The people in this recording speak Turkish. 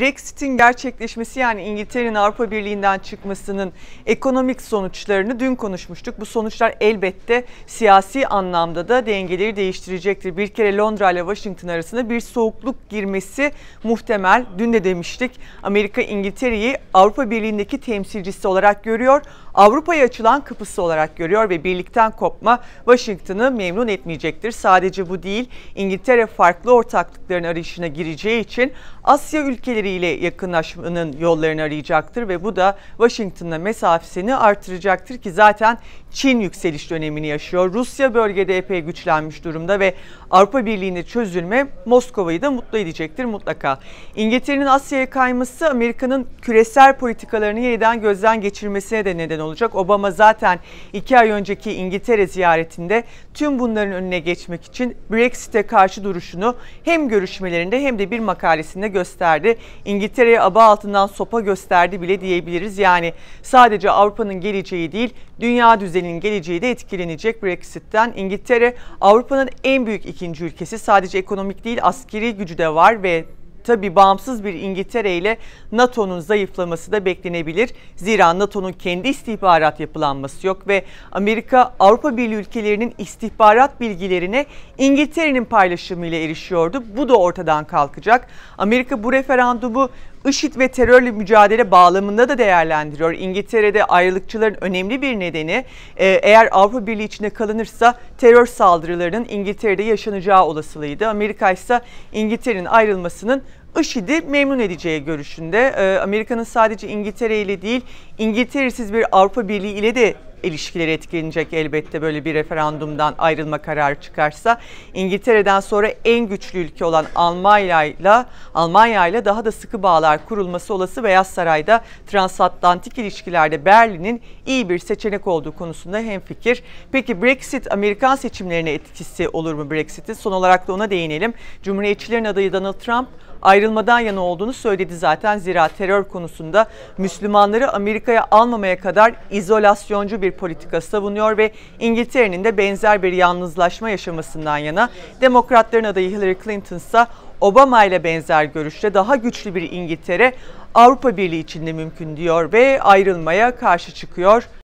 Brexit'in gerçekleşmesi yani İngiltere'nin Avrupa Birliği'nden çıkmasının ekonomik sonuçlarını dün konuşmuştuk. Bu sonuçlar elbette siyasi anlamda da dengeleri değiştirecektir. Bir kere Londra ile Washington arasında bir soğukluk girmesi muhtemel. Dün de demiştik Amerika İngiltere'yi Avrupa Birliği'ndeki temsilcisi olarak görüyor. Avrupa'ya açılan kapısı olarak görüyor ve birlikten kopma Washington'ı memnun etmeyecektir. Sadece bu değil İngiltere farklı ortaklıkların arayışına gireceği için Asya ülkeleri ile yakınlaşmanın yollarını arayacaktır ve bu da Washington'la mesafesini artıracaktır ki zaten Çin yükseliş dönemini yaşıyor. Rusya bölgede epey güçlenmiş durumda ve Avrupa Birliği'nin çözülme Moskova'yı da mutlu edecektir mutlaka. İngiltere'nin Asya'ya kayması Amerika'nın küresel politikalarını yeniden gözden geçirmesine de neden olacak. Obama zaten iki ay önceki İngiltere ziyaretinde tüm bunların önüne geçmek için Brexit'e karşı duruşunu hem görüşmelerinde hem de bir makalesinde gösterdi. İngiltere'ye aba altından sopa gösterdi bile diyebiliriz. Yani sadece Avrupa'nın geleceği değil, dünya düzeninin geleceği de etkilenecek Brexit'ten. İngiltere Avrupa'nın en büyük ikinci ülkesi. Sadece ekonomik değil, askeri gücü de var ve tabi bağımsız bir İngiltere ile NATO'nun zayıflaması da beklenebilir. Zira NATO'nun kendi istihbarat yapılanması yok ve Amerika Avrupa Birliği ülkelerinin istihbarat bilgilerine İngiltere'nin paylaşımıyla erişiyordu. Bu da ortadan kalkacak. Amerika bu referandumu IŞİD ve terörle mücadele bağlamında da değerlendiriyor. İngiltere'de ayrılıkçıların önemli bir nedeni e, eğer Avrupa Birliği içinde kalınırsa terör saldırılarının İngiltere'de yaşanacağı olasılığıydı. Amerika ise İngiltere'nin ayrılmasının IŞİD'i memnun edeceği görüşünde. Ee, Amerika'nın sadece İngiltere ile değil, İngiltere'siz bir Avrupa Birliği ile de ilişkileri etkilenecek elbette böyle bir referandumdan ayrılma kararı çıkarsa. İngiltere'den sonra en güçlü ülke olan Almanya'yla Almanya'yla daha da sıkı bağlar kurulması olası Beyaz Saray'da transatlantik ilişkilerde Berlin'in iyi bir seçenek olduğu konusunda hemfikir. Peki Brexit Amerikan seçimlerine etkisi olur mu Brexit'in? Son olarak da ona değinelim. Cumhuriyetçilerin adayı Donald Trump ayrılmadan yana olduğunu söyledi zaten. Zira terör konusunda Müslümanları Amerika'ya almamaya kadar izolasyoncu bir bir politika savunuyor ve İngiltere'nin de benzer bir yalnızlaşma yaşamasından yana demokratların adayı Hillary Clinton ise Obama ile benzer görüşte daha güçlü bir İngiltere Avrupa Birliği içinde mümkün diyor ve ayrılmaya karşı çıkıyor.